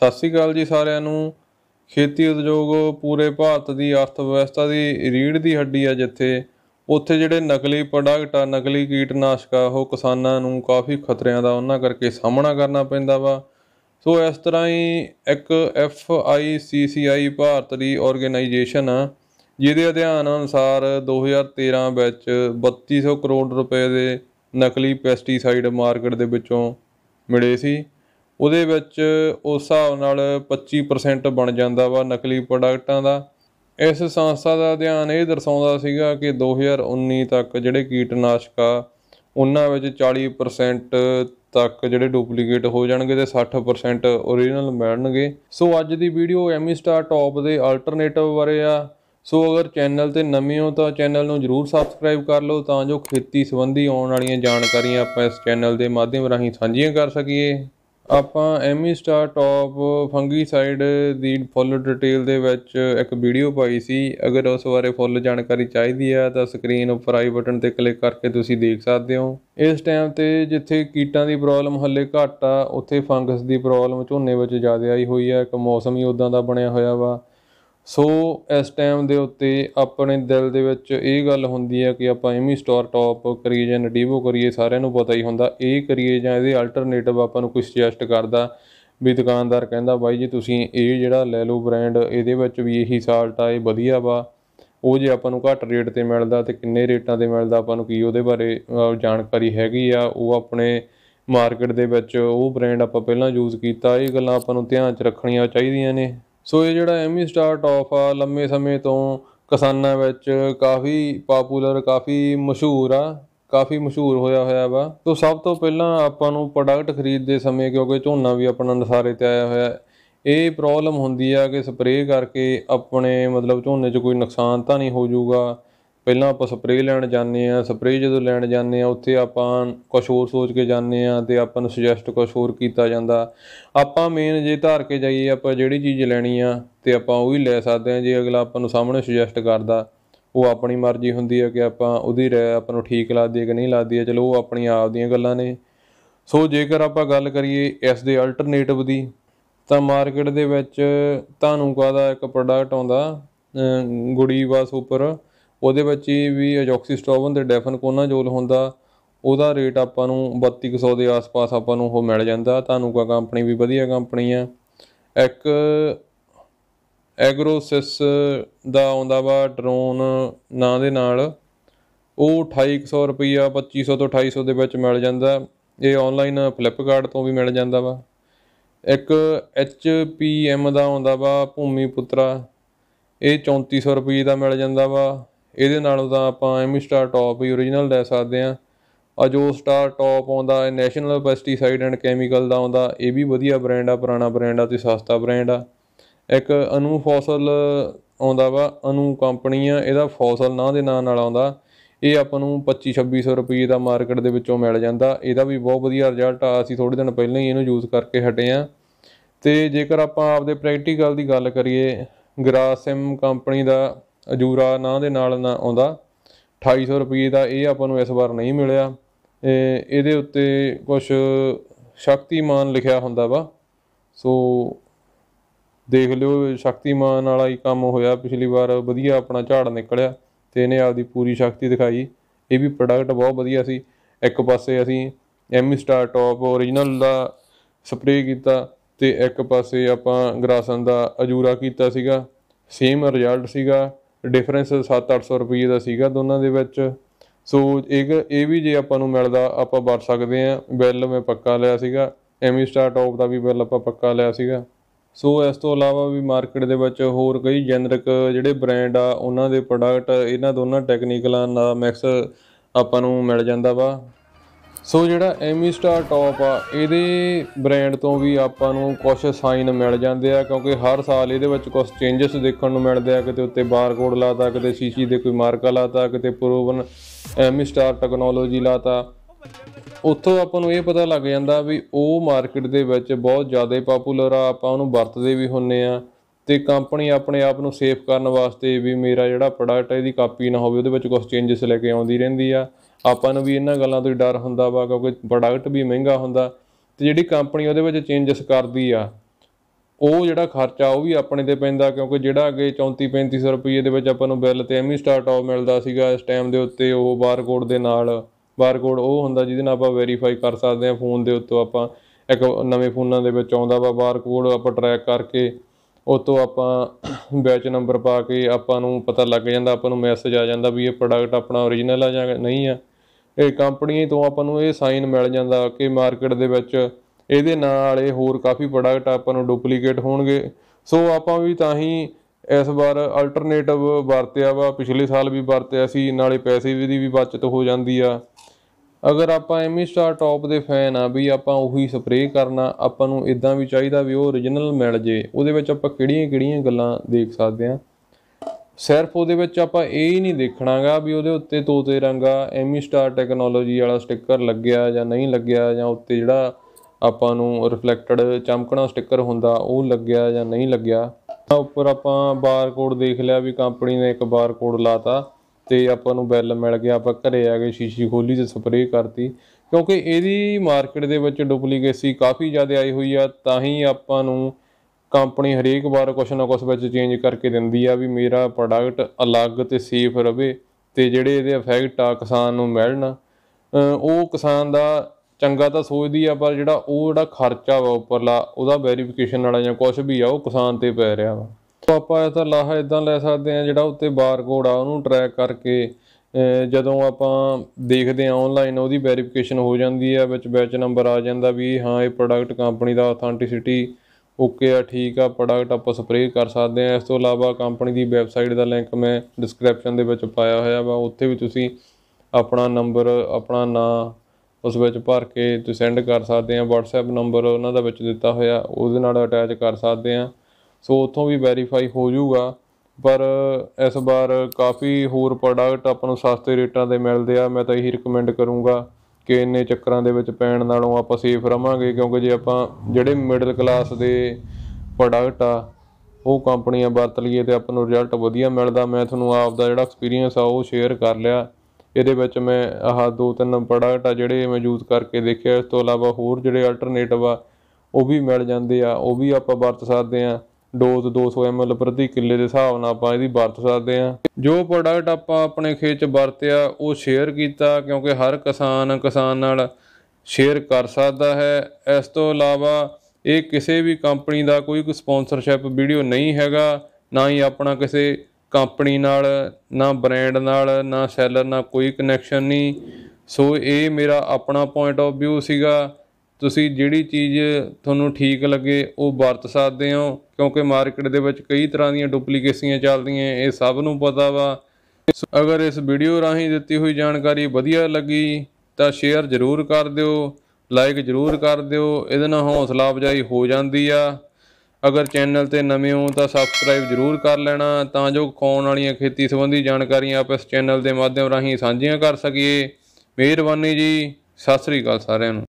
ਸਤਿ ਸ੍ਰੀ ਅਕਾਲ ਜੀ ਸਾਰਿਆਂ ਨੂੰ ਖੇਤੀ ਉਦਯੋਗ ਪੂਰੇ ਭਾਰਤ ਦੀ ਅਰਥ ਵਿਵਸਥਾ ਦੀ ਰੀੜ ਦੀ ਹੱਡੀ ਆ ਜਿੱਥੇ ਉੱਥੇ ਜਿਹੜੇ ਨਕਲੀ ਪ੍ਰੋਡਕਟ ਆ ਨਕਲੀ ਕੀਟਨਾਸ਼ਕ ਆ ਉਹ ਕਿਸਾਨਾਂ ਨੂੰ ਕਾਫੀ ਖਤਰਿਆਂ ਦਾ ਉਹਨਾਂ ਕਰਕੇ ਸਾਹਮਣਾ ਕਰਨਾ ਪੈਂਦਾ ਵਾ ਸੋ ਇਸ ਤਰ੍ਹਾਂ ਹੀ ਇੱਕ F I C C I Bharat ਦੀ ਆਰਗੇਨਾਈਜੇਸ਼ਨ ਆ ਜਿਹਦੇ ਅਧਿਐਨ ਅਨੁਸਾਰ 2013 ਵਿੱਚ 3200 ਕਰੋੜ ਰੁਪਏ ਦੇ ਨਕਲੀ ਪੈਸਟੀਸਾਈਡ ਮਾਰਕੀਟ ਦੇ ਵਿੱਚੋਂ ਮਿਲੇ ਸੀ ਉਹਦੇ ਵਿੱਚ ਉਸ ਹਿਸਾਬ ਨਾਲ 25% ਬਣ ਜਾਂਦਾ ਵਾ ਨਕਲੀ ਪ੍ਰੋਡਕਟਾਂ ਦਾ ਇਸ ਸੰਸਥਾ ਦਾ ਧਿਆਨ ਇਹ ਦਰਸਾਉਂਦਾ ਸੀਗਾ ਕਿ 2019 ਤੱਕ ਜਿਹੜੇ ਕੀਟਨਾਸ਼ਕ ਆ ਉਹਨਾਂ ਵਿੱਚ 40% ਤੱਕ ਜਿਹੜੇ ਡੁਪਲੀਕੇਟ ਹੋ ਜਾਣਗੇ ਤੇ 60% origignal ਮਿਲਣਗੇ ਸੋ ਅੱਜ ਦੀ ਵੀਡੀਓ ਐਮੀ ਸਟਾਰ ਟੌਪ ਦੇ ਅਲਟਰਨੇਟਿਵ ਬਾਰੇ ਆ ਸੋ ਅਗਰ ਚੈਨਲ ਤੇ ਨਵੇਂ ਹੋ ਤਾਂ ਚੈਨਲ ਨੂੰ ਜਰੂਰ ਸਬਸਕ੍ਰਾਈਬ ਕਰ ਲਓ ਤਾਂ ਜੋ ਖੇਤੀ ਸੰਬੰਧੀ ਆਉਣ ਵਾਲੀਆਂ ਜਾਣਕਾਰੀਆਂ ਆਪਾਂ ਇਸ ਚੈਨਲ ਦੇ ਮਾਧਿਅਮ ਰਾਹੀਂ ਸਾਂਝੀਆਂ ਕਰ ਸਕੀਏ ਆਪਾਂ ਐਮੀ ਸਟਾਰ ਟੌਪ ਫੰਗੀਸਾਈਡ ਦੀ ਫੁੱਲ ਡਿਟੇਲ ਦੇ ਵਿੱਚ ਇੱਕ ਵੀਡੀਓ ਪਾਈ ਸੀ ਅਗਰ ਉਸ ਬਾਰੇ ਫੁੱਲ ਜਾਣਕਾਰੀ ਚਾਹੀਦੀ ਹੈ ਤਾਂ ਸਕਰੀਨ ਉੱਪਰ ਆਈ ਬਟਨ ਤੇ ਕਲਿੱਕ ਕਰਕੇ ਤੁਸੀਂ ਦੇਖ ਸਕਦੇ ਹੋ ਇਸ ਟਾਈਮ ਤੇ ਜਿੱਥੇ ਕੀਟਾਂ ਦੀ ਪ੍ਰੋਬਲਮ ਹੱਲੇ ਘੱਟ ਆ ਉੱਥੇ ਫੰਗਸ ਦੀ ਪ੍ਰੋਬਲਮ ਝੋਨੇ ਵਿੱਚ ਜ਼ਿਆਦਾ ਆਈ ਹੋਈ ਹੈ ਇੱਕ ਮੌਸਮ ਹੀ ਉਦਾਂ ਦਾ ਬਣਿਆ ਹੋਇਆ ਵਾ ਸੋ ਇਸ ਟਾਈਮ ਦੇ ਉੱਤੇ ਆਪਣੇ ਦਿਲ ਦੇ ਵਿੱਚ ਇਹ ਗੱਲ ਹੁੰਦੀ ਹੈ ਕਿ ਆਪਾਂ ਐਮੀ ਸਟੋਰ ਟੌਪ ਕਰੀਏ ਜਾਂ ਨਡੀਵੋ ਕਰੀਏ ਸਾਰਿਆਂ ਨੂੰ ਪਤਾ ਹੀ ਹੁੰਦਾ ਇਹ ਕਰੀਏ ਜਾਂ ਇਹਦੇ ਅਲਟਰਨੇਟਿਵ ਆਪਾਂ ਨੂੰ ਕੋਈ ਸੁਜੈਸਟ ਕਰਦਾ ਵੀ ਦੁਕਾਨਦਾਰ ਕਹਿੰਦਾ ਬਾਈ ਜੀ ਤੁਸੀਂ ਇਹ ਜਿਹੜਾ ਲੈ ਲਓ ਬ੍ਰਾਂਡ ਇਹਦੇ ਵਿੱਚ ਵੀ ਇਹੀ ਸਾਲਟ ਆ ਇਹ ਵਧੀਆ ਵਾ ਉਹ ਜੇ ਆਪਾਂ ਨੂੰ ਘੱਟ ਰੇਟ ਤੇ ਮਿਲਦਾ ਤੇ ਕਿੰਨੇ ਰੇਟਾਂ ਤੇ ਮਿਲਦਾ ਆਪਾਂ ਨੂੰ ਕੀ ਉਹਦੇ ਬਾਰੇ ਜਾਣਕਾਰੀ ਹੈਗੀ ਆ ਉਹ ਆਪਣੇ ਮਾਰਕੀਟ ਦੇ ਵਿੱਚ ਉਹ ਬ੍ਰਾਂਡ ਆਪਾਂ ਪਹਿਲਾਂ ਯੂਜ਼ ਕੀਤਾ ਇਹ ਗੱਲਾਂ ਆਪਾਂ ਨੂੰ ਧਿਆਨ 'ਚ ਰੱਖਣੀਆਂ ਚਾਹੀਦੀਆਂ ਨੇ ਸੋ ਇਹ ਜਿਹੜਾ ਐਮੀ ਸਟਾਰਟ ਆਫ ਆ ਲੰਮੇ ਸਮੇਂ ਤੋਂ ਕਿਸਾਨਾਂ ਵਿੱਚ ਕਾਫੀ ਪਪੂਲਰ ਕਾਫੀ ਮਸ਼ਹੂਰ ਆ ਕਾਫੀ ਮਸ਼ਹੂਰ ਹੋਇਆ ਹੋਇਆ ਵਾ ਤੋਂ ਸਭ ਤੋਂ ਪਹਿਲਾਂ ਆਪਾਂ ਨੂੰ ਪ੍ਰੋਡਕਟ ਖਰੀਦਦੇ ਸਮੇਂ ਕਿਉਂਕਿ ਝੋਨਾ ਵੀ ਆਪਣਾ ਨਸਾਰੇ ਤੇ ਆਇਆ ਹੋਇਆ ਇਹ ਪ੍ਰੋਬਲਮ ਹੁੰਦੀ ਆ ਕਿ ਸਪਰੇਅ ਕਰਕੇ ਆਪਣੇ ਮਤਲਬ ਝੋਨੇ 'ਚ ਕੋਈ ਨੁਕਸਾਨ ਤਾਂ ਨਹੀਂ ਹੋ ਜਾਊਗਾ ਪਹਿਲਾਂ ਆਪਾਂ ਸਪਰੇ ਲੈਣ ਜਾਂਦੇ ਆ ਸਪਰੇ ਜਦੋਂ ਲੈਣ ਜਾਂਦੇ ਆ ਉੱਥੇ ਆਪਾਂ ਕੁਝ ਹੋਰ ਸੋਚ ਕੇ ਜਾਂਦੇ ਆ ਤੇ ਆਪਾਂ ਨੂੰ ਸੁਜੈਸਟ ਕੁਝ ਹੋਰ ਕੀਤਾ ਜਾਂਦਾ ਆਪਾਂ ਮੇਨ ਜੇ ਧਾਰ ਕੇ ਜਾਈਏ ਆਪਾਂ ਜਿਹੜੀ ਚੀਜ਼ ਲੈਣੀ ਆ ਤੇ ਆਪਾਂ ਉਹ ਹੀ ਲੈ ਸਕਦੇ ਆ ਜੇ ਅਗਲਾ ਆਪਾਂ ਨੂੰ ਸਾਹਮਣੇ ਸੁਜੈਸਟ ਕਰਦਾ ਉਹ ਆਪਣੀ ਮਰਜ਼ੀ ਹੁੰਦੀ ਆ ਕਿ ਆਪਾਂ ਉਹਦੀ ਰਾਏ ਆਪਾਂ ਨੂੰ ਠੀਕ ਲੱਗਦੀ ਹੈ ਕਿ ਨਹੀਂ ਲੱਗਦੀ ਹੈ ਚਲੋ ਉਹ ਆਪਣੀ ਆਪ ਦੀਆਂ ਗੱਲਾਂ ਨੇ ਸੋ ਜੇਕਰ ਆਪਾਂ ਗੱਲ ਕਰੀਏ ਇਸ ਦੇ ਅਲਟਰਨੇਟਿਵ ਦੀ ਤਾਂ ਮਾਰਕੀਟ ਦੇ ਵਿੱਚ ਤੁਹਾਨੂੰ ਕਾਦਾ ਇੱਕ ਪ੍ਰੋਡਕਟ ਆਉਂਦਾ ਵਾਸ ਉੱਪਰ ਉਹਦੇ ਵਿੱਚ ਵੀ ਐਜੋਕਸੀਸਟੋਬਨ ਤੇ ਡੈਫਨਕੋਨਾਜੋਲ ਹੁੰਦਾ ਉਹਦਾ ਰੇਟ ਆਪਾਂ ਨੂੰ 3200 ਦੇ ਆਸ-ਪਾਸ ਆਪਾਂ ਨੂੰ ਉਹ ਮਿਲ ਜਾਂਦਾ ਤੁਹਾਨੂੰ ਕੋਈ ਕੰਪਨੀ ਵੀ ਵਧੀਆ ਕੰਪਨੀ ਆ ਇੱਕ ਐਗਰੋਸਿਸ ਦਾ ਆਉਂਦਾ ਵਾ ਡਰੋਨ ਨਾਂ ਦੇ ਨਾਲ ਉਹ 2800 ਰੁਪਈਆ 2500 ਤੋਂ 2800 ਦੇ ਵਿੱਚ ਮਿਲ ਜਾਂਦਾ ਇਹ ਆਨਲਾਈਨ ਫਲਿੱਪਕਾਰਟ ਤੋਂ ਵੀ ਮਿਲ ਜਾਂਦਾ ਵਾ ਇੱਕ ਐਮ ਦਾ ਆਉਂਦਾ ਵਾ ਭੂਮੀ ਪੁੱਤਰਾ ਇਹ 3400 ਰੁਪਏ ਦਾ ਮਿਲ ਜਾਂਦਾ ਵਾ ਇਹਦੇ ਨਾਲੋਂ ਤਾਂ ਆਪਾਂ ਐਮ ਸਟਾਰ ਟੌਪ ਹੀ origignal ਲੈ ਸਕਦੇ ਆ ਅਜੋ ਸਟਾਰ ਟੌਪ ਆਉਂਦਾ ਹੈ ਨੈਸ਼ਨਲ ਪੈਸਟੀਸਾਈਡ ਐਂਡ ਕੈਮੀਕਲ ਦਾ ਆਉਂਦਾ ਇਹ ਵੀ ਵਧੀਆ ਬ੍ਰਾਂਡ ਆ ਪੁਰਾਣਾ ਬ੍ਰਾਂਡ ਆ ਤੇ ਸਸਤਾ ਬ੍ਰਾਂਡ ਆ ਇੱਕ ਅਨੂ ਫੌਸਲ ਆਉਂਦਾ ਵਾ ਅਨੂ ਕੰਪਨੀ ਆ ਇਹਦਾ ਫੌਸਲ ਨਾਂ ਦੇ ਨਾਂ ਨਾਲ ਆਉਂਦਾ ਇਹ ਆਪਾਂ ਨੂੰ 25 2600 ਰੁਪਏ ਦਾ ਮਾਰਕੀਟ ਦੇ ਵਿੱਚੋਂ ਮਿਲ ਜਾਂਦਾ ਇਹਦਾ ਵੀ ਬਹੁਤ ਵਧੀਆ ਰਿਜ਼ਲਟ ਆ ਅਸੀਂ ਥੋੜੇ ਦਿਨ ਪਹਿਲਾਂ ਹੀ ਇਹਨੂੰ ਯੂਜ਼ ਕਰਕੇ ਹਟੇ ਆ ਤੇ ਜੇਕਰ ਆਪਾਂ ਆਪਦੇ ਪ੍ਰੈਕਟੀਕਲ ਦੀ ਗੱਲ ਕਰੀਏ ਗਰਾਸਿਮ ਕੰਪਨੀ ਦਾ ਅਜੂਰਾ ਨਾਂ ਦੇ ਨਾਲ ਨਾ ਆਉਂਦਾ 2800 ਰੁਪਏ ਦਾ ਇਹ ਆਪਾਂ ਨੂੰ ਇਸ ਵਾਰ ਨਹੀਂ ਮਿਲਿਆ ਇਹਦੇ ਉੱਤੇ ਕੁਝ ਸ਼ਕਤੀਮਾਨ ਲਿਖਿਆ ਹੁੰਦਾ ਵਾ ਸੋ ਦੇਖ ਲਿਓ ਸ਼ਕਤੀਮਾਨ ਵਾਲਾ ਹੀ ਕੰਮ ਹੋਇਆ ਪਿਛਲੀ ਵਾਰ ਵਧੀਆ ਆਪਣਾ ਝਾੜ ਨਿਕਲਿਆ ਤੇ ਇਹਨੇ ਆਪਦੀ ਪੂਰੀ ਸ਼ਕਤੀ ਦਿਖਾਈ ਇਹ ਵੀ ਪ੍ਰੋਡਕਟ ਬਹੁਤ ਵਧੀਆ ਸੀ ਇੱਕ ਪਾਸੇ ਅਸੀਂ ਐਮੀ ਸਟਾਰ ਟੌਪ origignal ਦਾ ਸਪਰੇ ਕੀਤਾ ਤੇ ਇੱਕ ਪਾਸੇ ਆਪਾਂ ਗਰਾਸਨ ਦਾ ਅਜੂਰਾ ਕੀਤਾ ਸੀਗਾ ਸੇਮ ਰਿਜ਼ਲਟ ਸੀਗਾ ਡਿਫਰੈਂਸ 7-800 ਰੁਪਏ ਦਾ ਸੀਗਾ ਦੋਨਾਂ ਦੇ ਵਿੱਚ ਸੋ ਇਹ ਇਹ ਵੀ ਜੇ ਆਪਾਂ ਨੂੰ ਮਿਲਦਾ ਆਪਾਂ ਵਰ ਸਕਦੇ ਆ ਬਿੱਲ ਮੈਂ ਪੱਕਾ ਲਿਆ ਸੀਗਾ ਐਮੀ ਸਟਾਰ ਟੌਪ ਦਾ ਵੀ ਬਿੱਲ ਆਪਾਂ ਪੱਕਾ ਲਿਆ ਸੀਗਾ ਸੋ ਇਸ ਤੋਂ ਇਲਾਵਾ ਵੀ ਮਾਰਕੀਟ ਦੇ ਵਿੱਚ ਹੋਰ ਕਈ ਜੈਨਰਿਕ ਜਿਹੜੇ ਬ੍ਰਾਂਡ ਆ ਉਹਨਾਂ ਦੇ ਪ੍ਰੋਡਕਟ ਇਹਨਾਂ ਦੋਨਾਂ ਟੈਕਨੀਕਲਾਂ ਦਾ ਮਿਕਸ ਆਪਾਂ ਨੂੰ ਮਿਲ ਜਾਂਦਾ ਵਾ ਸੋ ਜਿਹੜਾ ਐਮੀ ਸਟਾਰ ਟੌਪ ਆ ਇਹਦੇ ਬ੍ਰਾਂਡ ਤੋਂ ਵੀ ਆਪਾਂ ਨੂੰ ਕੁਝ ਸਾਈਨ ਮਿਲ ਜਾਂਦੇ ਆ ਕਿਉਂਕਿ ਹਰ ਸਾਲ ਇਹਦੇ ਵਿੱਚ ਕੁਝ ਚੇਂਜਸ ਦੇਖਣ ਨੂੰ ਮਿਲਦੇ ਆ ਕਿਤੇ ਉੱਤੇ ਬਾਰਕੋਡ ਲਾਤਾ ਕਿਤੇ ਸ਼ੀਸ਼ੀ ਦੇ ਕੋਈ ਮਾਰਕਾ ਲਾਤਾ ਕਿਤੇ ਪ੍ਰੋਵਨ ਐਮੀ ਸਟਾਰ ਟੈਕਨੋਲੋਜੀ ਲਾਤਾ ਉੱਥੋਂ ਆਪਾਂ ਨੂੰ ਇਹ ਪਤਾ ਲੱਗ ਜਾਂਦਾ ਵੀ ਉਹ ਮਾਰਕੀਟ ਦੇ ਵਿੱਚ ਬਹੁਤ ਜ਼ਿਆਦਾ ਪਪੂਲਰ ਆ ਆਪਾਂ ਉਹਨੂੰ ਵਰਤਦੇ ਵੀ ਹੁੰਨੇ ਆ ਤੇ ਕੰਪਨੀ ਆਪਣੇ ਆਪ ਨੂੰ ਸੇਫ ਕਰਨ ਵਾਸਤੇ ਵੀ ਮੇਰਾ ਜਿਹੜਾ ਪ੍ਰੋਡਕਟ ਹੈ ਇਹਦੀ ਕਾਪੀ ਨਾ ਹੋਵੇ ਉਹਦੇ ਵਿੱਚ ਕੁਝ ਚੇਂਜਸ ਲੈ ਕੇ ਆਉਂਦੀ ਰਹਿੰਦੀ ਆ ਆਪਾਂ ਨੂੰ ਵੀ ਇਹਨਾਂ ਗੱਲਾਂ ਤੋਂ ਡਰ ਹੁੰਦਾ ਵਾ ਕਿਉਂਕਿ ਪ੍ਰੋਡਕਟ ਵੀ ਮਹਿੰਗਾ ਹੁੰਦਾ ਤੇ ਜਿਹੜੀ ਕੰਪਨੀ ਉਹਦੇ ਵਿੱਚ ਚੇਂਜਸ ਕਰਦੀ ਆ ਉਹ ਜਿਹੜਾ ਖਰਚਾ ਉਹ ਵੀ ਆਪਣੇ ਤੇ ਪੈਂਦਾ ਕਿਉਂਕਿ ਜਿਹੜਾ ਅਗੇ 34 3500 ਰੁਪਏ ਦੇ ਵਿੱਚ ਆਪਾਂ ਨੂੰ ਬਿੱਲ ਤੇ ਐਮੀ ਸਟਾਰਟ ਆਫ ਮਿਲਦਾ ਸੀਗਾ ਇਸ ਟਾਈਮ ਦੇ ਉੱਤੇ ਉਹ ਬਾਰਕੋਡ ਦੇ ਨਾਲ ਬਾਰਕੋਡ ਉਹ ਹੁੰਦਾ ਜਿਹਦੇ ਨਾਲ ਆਪਾਂ ਵੈਰੀਫਾਈ ਕਰ ਸਕਦੇ ਆ ਫੋਨ ਦੇ ਉੱਤੋਂ ਆਪਾਂ ਇੱਕ ਨਵੇਂ ਫੋਨਾਂ ਦੇ ਵਿੱਚ ਆਉਂਦਾ ਵਾ ਬਾਰਕੋਡ ਆਪਾਂ ਟਰੈਕ ਕਰਕੇ ਉਹ ਤੋਂ ਆਪਾਂ ਬੈਚ ਨੰਬਰ ਪਾ ਕੇ ਆਪਾਂ ਨੂੰ ਪਤਾ ਲੱਗ ਜਾਂਦਾ ਆਪਾਂ ਨੂੰ ਮੈਸੇਜ ਆ ਜਾਂਦਾ ਵੀ ਇਹ ਪ੍ਰੋਡਕਟ ਆਪਣਾ origignal ਆ ਜਾਂ ਨਹੀਂ ਆ ਇਹ ਕੰਪਨੀ ਤੋਂ ਆਪਾਂ ਨੂੰ ਇਹ ਸਾਈਨ ਮਿਲ ਜਾਂਦਾ ਕਿ ਮਾਰਕੀਟ ਦੇ ਵਿੱਚ ਇਹਦੇ ਨਾਲ ਵਾਲੇ ਹੋਰ ਕਾਫੀ ਪ੍ਰੋਡਕਟ ਆਪਾਂ ਨੂੰ ਡੁਪਲੀਕੇਟ ਹੋਣਗੇ ਸੋ ਆਪਾਂ ਵੀ ਤਾਂ ਹੀ ਇਸ ਵਾਰ ਅਲਟਰਨੇਟਿਵ ਵਰਤਿਆ ਵਾ ਪਿਛਲੇ ਸਾਲ ਵੀ ਵਰਤਿਆ ਸੀ ਨਾਲੇ ਪੈਸੇ ਵੀ ਦੀ ਵੀ ਬਚਤ ਹੋ ਜਾਂਦੀ ਆ ਅਗਰ ਆਪਾਂ ਐਮੀ ਸਟਾਰ ਟੌਪ ਦੇ ਫੈਨ ਆ ਵੀ ਆਪਾਂ ਉਹੀ ਸਪਰੇਅ ਕਰਨਾ ਆਪਾਂ ਨੂੰ ਇਦਾਂ ਵੀ ਚਾਹੀਦਾ ਵੀ ਉਹ origignal ਮਿਲ ਜੇ ਉਹਦੇ ਵਿੱਚ ਆਪਾਂ ਕਿਹੜੀਆਂ-ਕਿਹੜੀਆਂ ਗੱਲਾਂ ਦੇਖ ਸਕਦੇ ਆ ਸਿਰਫ ਉਹਦੇ ਵਿੱਚ ਆਪਾਂ ਇਹ ਹੀ ਨਹੀਂ ਦੇਖਣਾਗਾ ਵੀ ਉਹਦੇ ਉੱਤੇ ਤੋਤੇ ਰੰਗਾ ਐਮੀ ਸਟਾਰ ਟੈਕਨੋਲੋਜੀ ਵਾਲਾ ਸਟicker ਲੱਗਿਆ ਜਾਂ ਨਹੀਂ ਲੱਗਿਆ ਜਾਂ ਉੱਤੇ ਜਿਹੜਾ ਆਪਾਂ ਨੂੰ ਰਿਫਲੈਕਟਡ ਚਮਕਣਾ ਸਟicker ਹੁੰਦਾ ਉਹ ਲੱਗਿਆ ਜਾਂ ਨਹੀਂ ਲੱਗਿਆ ਉੱਪਰ ਆਪਾਂ ਬਾਰਕੋਡ ਦੇਖ ਲਿਆ ਵੀ ਕੰਪਨੀ ਨੇ ਇੱਕ ਬਾਰਕੋਡ ਲਾਤਾ ਤੇ ਆਪਾਂ ਨੂੰ ਬੈਲ ਮਿਲ ਗਿਆ ਆਪਾਂ ਘਰੇ ਆ ਗਏ ਸ਼ੀਸ਼ੀ ਖੋਲੀ ਤੇ ਸਪਰੇਅ ਕਰਤੀ ਕਿਉਂਕਿ ਇਹਦੀ ਮਾਰਕੀਟ ਦੇ ਵਿੱਚ ਡੁਪਲੀਕੇਸੀ ਕਾਫੀ ਜ਼ਿਆਦਾ ਆਈ ਹੋਈ ਆ ਤਾਂ ਹੀ ਆਪਾਂ ਨੂੰ ਕੰਪਨੀ ਹਰੇਕ ਵਾਰ ਕੁਛ ਨਾ ਕੁਛ ਵਿੱਚ ਚੇਂਜ ਕਰਕੇ ਦਿੰਦੀ ਆ ਵੀ ਮੇਰਾ ਪ੍ਰੋਡਕਟ ਅਲੱਗ ਤੇ ਸੇਫ ਰਵੇ ਤੇ ਜਿਹੜੇ ਇਹਦੇ ਇਫੈਕਟ ਆ ਕਿਸਾਨ ਨੂੰ ਮਿਲਣ ਉਹ ਕਿਸਾਨ ਦਾ ਚੰਗਾ ਤਾਂ ਸੋਚਦੀ ਆ ਪਰ ਜਿਹੜਾ ਉਹ ਜਿਹੜਾ ਖਰਚਾ ਵਾ ਉੱਪਰਲਾ ਉਹਦਾ ਵੈਰੀਫਿਕੇਸ਼ਨ ਵਾਲਾ ਜਾਂ ਕੁਝ ਵੀ ਆ ਉਹ ਕਿਸਾਨ ਤੇ ਪੈ ਰਿਹਾ ਵਾ ਆਪਾਂ ਤਾਂ ਲਾਹਾ ਇਦਾਂ ਲੈ ਸਕਦੇ ਆ ਜਿਹੜਾ ਉੱਤੇ ਬਾਰਕੋਡ ਆ ਉਹਨੂੰ ਟਰੈਕ ਕਰਕੇ ਜਦੋਂ ਆਪਾਂ ਦੇਖਦੇ ਆ ਆਨਲਾਈਨ ਉਹਦੀ ਵੈਰੀਫਿਕੇਸ਼ਨ ਹੋ ਜਾਂਦੀ ਆ ਵਿੱਚ ਬੈਚ ਨੰਬਰ ਆ ਜਾਂਦਾ ਵੀ ਹਾਂ ਇਹ ਪ੍ਰੋਡਕਟ ਕੰਪਨੀ ਦਾ ਆਥੈਂਟਿਸਿਟੀ ਓਕੇ ਆ ਠੀਕ ਆ ਪ੍ਰੋਡਕਟ ਆਪਾਂ ਸਪਰੇਅ ਕਰ ਸਕਦੇ ਆ ਇਸ ਤੋਂ ਇਲਾਵਾ ਕੰਪਨੀ ਦੀ ਵੈਬਸਾਈਟ ਦਾ ਲਿੰਕ ਮੈਂ ਡਿਸਕ੍ਰਿਪਸ਼ਨ ਦੇ ਵਿੱਚ ਪਾਇਆ ਹੋਇਆ ਵਾ ਉੱਥੇ ਵੀ ਤੁਸੀਂ ਆਪਣਾ ਨੰਬਰ ਆਪਣਾ ਨਾਮ ਉਸ ਵਿੱਚ ਭਰ ਕੇ ਤੁਸੀਂ ਸੈਂਡ ਕਰ ਸਕਦੇ ਆ WhatsApp ਨੰਬਰ ਉਹਨਾਂ ਦਾ ਵਿੱਚ ਦਿੱਤਾ ਹੋਇਆ ਉਹਦੇ ਨਾਲ ਅਟੈਚ ਕਰ ਸਕਦੇ ਆ ਸੋ ਉਥੋਂ ਵੀ ਵੈਰੀਫਾਈ ਹੋ ਜਾਊਗਾ ਪਰ ਇਸ ਵਾਰ ਕਾਫੀ ਹੋਰ ਪ੍ਰੋਡਕਟ ਆਪਾਂ ਨੂੰ ਸਸਤੇ ਰੇਟਾਂ ਦੇ ਮਿਲਦੇ ਆ ਮੈਂ ਤਾਂ ਇਹੀ ਰეკਮੈਂਡ ਕਰੂੰਗਾ ਕਿ ਇੰਨੇ ਚੱਕਰਾਂ ਦੇ ਵਿੱਚ ਪੈਣ ਨਾਲੋਂ ਆਪਾਂ ਸੇਫ ਰਵਾਂਗੇ ਕਿਉਂਕਿ ਜੇ ਆਪਾਂ ਜਿਹੜੇ ਮਿਡਲ ਕਲਾਸ ਦੇ ਪ੍ਰੋਡਕਟ ਆ ਉਹ ਕੰਪਨੀਆਂ ਵਰਤ ਲਈਏ ਤੇ ਆਪਾਂ ਨੂੰ ਰਿਜ਼ਲਟ ਵਧੀਆ ਮਿਲਦਾ ਮੈਂ ਤੁਹਾਨੂੰ ਆਪ ਦਾ ਜਿਹੜਾ ਐਕਸਪੀਰੀਅੰਸ ਆ ਉਹ ਸ਼ੇਅਰ ਕਰ ਲਿਆ ਇਹਦੇ ਵਿੱਚ ਮੈਂ ਆਹ ਦੋ ਤਿੰਨ ਪ੍ਰੋਡਕਟ ਆ ਜਿਹੜੇ ਮੈਂ ਯੂਜ਼ ਕਰਕੇ ਦੇਖਿਆ ਇਸ ਤੋਂ ਇਲਾਵਾ ਹੋਰ ਜਿਹੜੇ ਅਲਟਰਨੇਟਿਵ ਆ ਉਹ ਵੀ ਮਿਲ ਜਾਂਦੇ ਆ ਉਹ ਵੀ ਆਪਾਂ ਵਰਤ ਸਕਦੇ ਆ ਡੋਜ਼ 200 ml ਪ੍ਰਤੀ ਕਿੱਲੇ ਦੇ ਹਿਸਾਬ ਨਾਲ ਆਪਾਂ ਇਹਦੀ ਵਰਤ ਸਕਦੇ ਆ ਜੋ ਪ੍ਰੋਡਕਟ ਆਪਾਂ ਆਪਣੇ ਖੇਤ 'ਚ ਵਰਤਿਆ ਉਹ ਸ਼ੇਅਰ ਕੀਤਾ ਕਿਉਂਕਿ ਹਰ ਕਿਸਾਨ ਕਿਸਾਨ ਨਾਲ ਸ਼ੇਅਰ ਕਰ ਸਕਦਾ ਹੈ ਇਸ ਤੋਂ ਇਲਾਵਾ ਇਹ ਕਿਸੇ ਵੀ ਕੰਪਨੀ ਦਾ ਕੋਈ ਸਪਾਂਸਰਸ਼ਿਪ ਵੀਡੀਓ ਨਹੀਂ ਹੈਗਾ ਨਾ ਹੀ ਆਪਣਾ ਕਿਸੇ ਕੰਪਨੀ ਨਾਲ ਨਾ ਬ੍ਰਾਂਡ ਨਾਲ ਨਾ ਸੈਲਰ ਨਾਲ ਕੋਈ ਕਨੈਕਸ਼ਨ ਨਹੀਂ ਸੋ ਇਹ ਮੇਰਾ ਆਪਣਾ ਪੁਆਇੰਟ ਆਫ View ਸੀਗਾ ਤੁਸੀਂ ਜਿਹੜੀ ਚੀਜ਼ ਤੁਹਾਨੂੰ ਠੀਕ ਲੱਗੇ ਉਹ ਵਰਤ ਸਕਦੇ ਹੋ ਕਿਉਂਕਿ ਮਾਰਕੀਟ ਦੇ ਵਿੱਚ ਕਈ ਤਰ੍ਹਾਂ ਦੀਆਂ ਡੁਪਲੀਕੇਸੀਆਂ ਚੱਲਦੀਆਂ ਇਹ ਸਭ ਨੂੰ ਪਤਾ ਵਾ ਅਗਰ ਇਸ ਵੀਡੀਓ ਰਾਹੀਂ ਦਿੱਤੀ ਹੋਈ ਜਾਣਕਾਰੀ ਵਧੀਆ ਲੱਗੀ ਤਾਂ ਸ਼ੇਅਰ ਜ਼ਰੂਰ ਕਰ ਦਿਓ ਲਾਈਕ ਜ਼ਰੂਰ ਕਰ ਦਿਓ ਇਹਦੇ ਨਾਲ ਹੌਸਲਾ ਅਫਜਾਈ ਹੋ ਜਾਂਦੀ ਆ ਅਗਰ ਚੈਨਲ ਤੇ ਨਵੇਂ ਹੋ ਤਾਂ ਸਬਸਕ੍ਰਾਈਬ ਜ਼ਰੂਰ ਕਰ ਲੈਣਾ ਤਾਂ ਜੋ ਕੌਣ ਵਾਲੀਆਂ ਖੇਤੀ ਸੰਬੰਧੀ ਜਾਣਕਾਰੀਆਂ ਆਪ ਇਸ ਚੈਨਲ ਦੇ ਮਾਧਿਅਮ ਰਾਹੀਂ ਸਾਂਝੀਆਂ ਕਰ ਸਕੀਏ ਮਿਹਰਬਾਨੀ ਜੀ ਸਤਿ ਸ੍ਰੀ ਅਕਾਲ ਸਾਰਿਆਂ ਨੂੰ